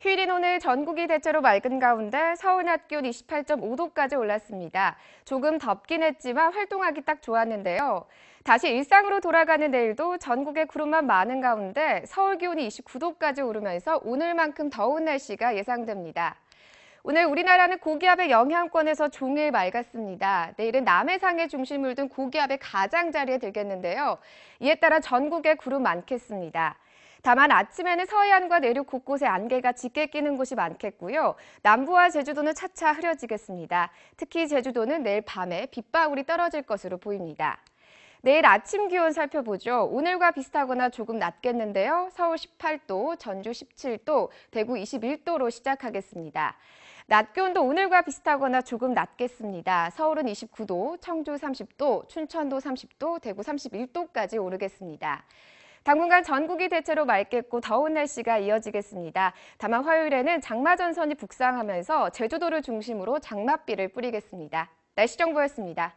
휴일인 오늘 전국이 대체로 맑은 가운데 서울 낮 기온 28.5도까지 올랐습니다. 조금 덥긴 했지만 활동하기 딱 좋았는데요. 다시 일상으로 돌아가는 내일도 전국에 구름만 많은 가운데 서울 기온이 29도까지 오르면서 오늘만큼 더운 날씨가 예상됩니다. 오늘 우리나라는 고기압의 영향권에서 종일 맑았습니다. 내일은 남해상에 중심을 둔 고기압의 가장자리에 들겠는데요. 이에 따라 전국에 구름 많겠습니다. 다만 아침에는 서해안과 내륙 곳곳에 안개가 짙게 끼는 곳이 많겠고요. 남부와 제주도는 차차 흐려지겠습니다. 특히 제주도는 내일 밤에 빗방울이 떨어질 것으로 보입니다. 내일 아침 기온 살펴보죠. 오늘과 비슷하거나 조금 낮겠는데요. 서울 18도, 전주 17도, 대구 21도로 시작하겠습니다. 낮 기온도 오늘과 비슷하거나 조금 낮겠습니다. 서울은 29도, 청주 30도, 춘천도 30도, 대구 31도까지 오르겠습니다. 당분간 전국이 대체로 맑겠고 더운 날씨가 이어지겠습니다. 다만 화요일에는 장마 전선이 북상하면서 제주도를 중심으로 장맛비를 뿌리겠습니다. 날씨 정보였습니다.